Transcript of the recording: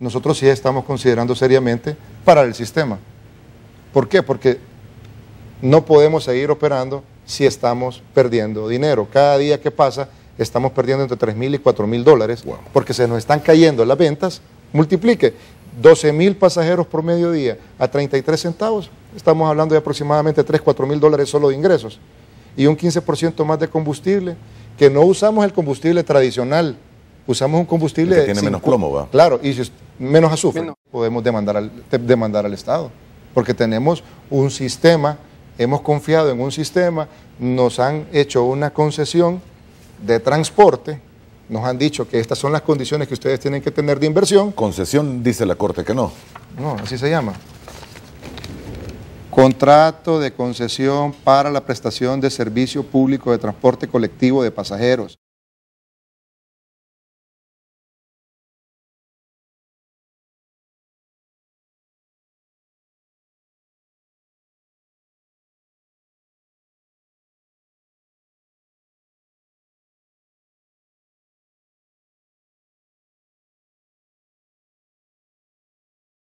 nosotros sí estamos considerando seriamente para el sistema. ¿Por qué? Porque no podemos seguir operando si estamos perdiendo dinero. Cada día que pasa estamos perdiendo entre 3.000 mil y 4.000 mil dólares porque se nos están cayendo las ventas. Multiplique 12.000 mil pasajeros por mediodía a 33 centavos. Estamos hablando de aproximadamente 3, 4 mil dólares solo de ingresos. Y un 15% más de combustible, que no usamos el combustible tradicional usamos un combustible... tiene menos plomo, va. Claro, y menos azufre. Podemos demandar demandar al Estado, porque tenemos un sistema, hemos confiado en un sistema, nos han hecho una concesión de transporte, nos han dicho que estas son las condiciones que ustedes tienen que tener de inversión. Concesión, dice la Corte que no. No, así se llama. Contrato de concesión para la prestación de servicio público de transporte colectivo de pasajeros.